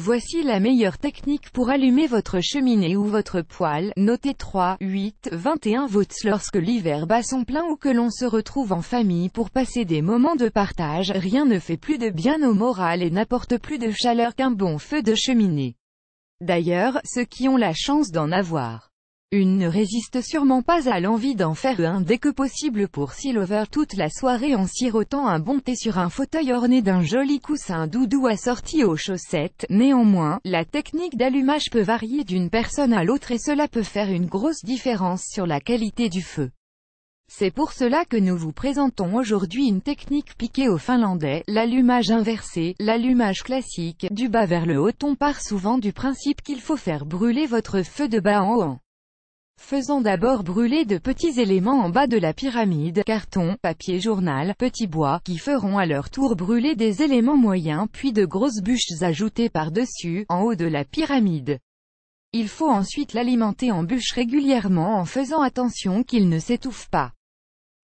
Voici la meilleure technique pour allumer votre cheminée ou votre poêle, notez 3, 8, 21 votes lorsque l'hiver bat son plein ou que l'on se retrouve en famille pour passer des moments de partage, rien ne fait plus de bien au moral et n'apporte plus de chaleur qu'un bon feu de cheminée. D'ailleurs, ceux qui ont la chance d'en avoir une ne résiste sûrement pas à l'envie d'en faire un dès que possible pour lover toute la soirée en sirotant un bon thé sur un fauteuil orné d'un joli coussin doudou assorti aux chaussettes. Néanmoins, la technique d'allumage peut varier d'une personne à l'autre et cela peut faire une grosse différence sur la qualité du feu. C'est pour cela que nous vous présentons aujourd'hui une technique piquée au finlandais, l'allumage inversé, l'allumage classique, du bas vers le haut on part souvent du principe qu'il faut faire brûler votre feu de bas en haut. Faisons d'abord brûler de petits éléments en bas de la pyramide, carton, papier journal, petit bois, qui feront à leur tour brûler des éléments moyens puis de grosses bûches ajoutées par-dessus, en haut de la pyramide. Il faut ensuite l'alimenter en bûches régulièrement en faisant attention qu'il ne s'étouffe pas.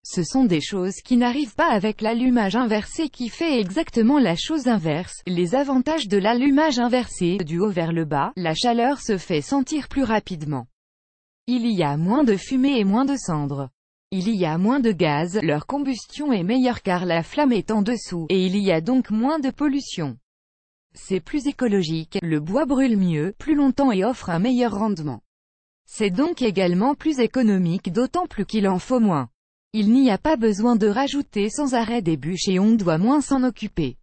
Ce sont des choses qui n'arrivent pas avec l'allumage inversé qui fait exactement la chose inverse. Les avantages de l'allumage inversé, du haut vers le bas, la chaleur se fait sentir plus rapidement. Il y a moins de fumée et moins de cendres. Il y a moins de gaz, leur combustion est meilleure car la flamme est en dessous, et il y a donc moins de pollution. C'est plus écologique, le bois brûle mieux, plus longtemps et offre un meilleur rendement. C'est donc également plus économique d'autant plus qu'il en faut moins. Il n'y a pas besoin de rajouter sans arrêt des bûches et on doit moins s'en occuper.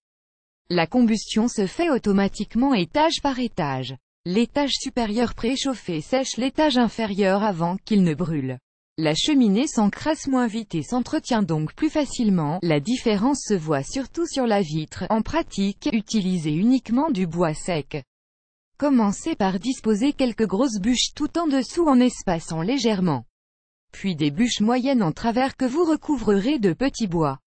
La combustion se fait automatiquement étage par étage. L'étage supérieur préchauffé sèche l'étage inférieur avant qu'il ne brûle. La cheminée s'encrasse moins vite et s'entretient donc plus facilement, la différence se voit surtout sur la vitre, en pratique, utilisez uniquement du bois sec. Commencez par disposer quelques grosses bûches tout en dessous en espaçant légèrement. Puis des bûches moyennes en travers que vous recouvrerez de petits bois.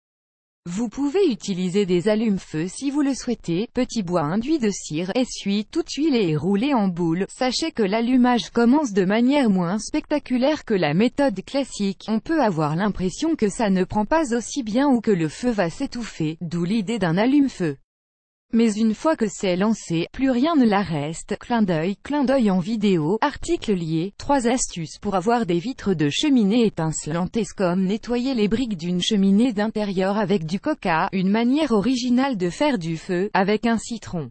Vous pouvez utiliser des allumes-feu si vous le souhaitez, petit bois induit de cire, essuie toute huilé et roulé en boule. Sachez que l'allumage commence de manière moins spectaculaire que la méthode classique, on peut avoir l'impression que ça ne prend pas aussi bien ou que le feu va s'étouffer, d'où l'idée d'un allume-feu. Mais une fois que c'est lancé, plus rien ne la reste. Clin d'œil, clin d'œil en vidéo, article lié, 3 astuces pour avoir des vitres de cheminée étincelantes comme nettoyer les briques d'une cheminée d'intérieur avec du coca, une manière originale de faire du feu, avec un citron.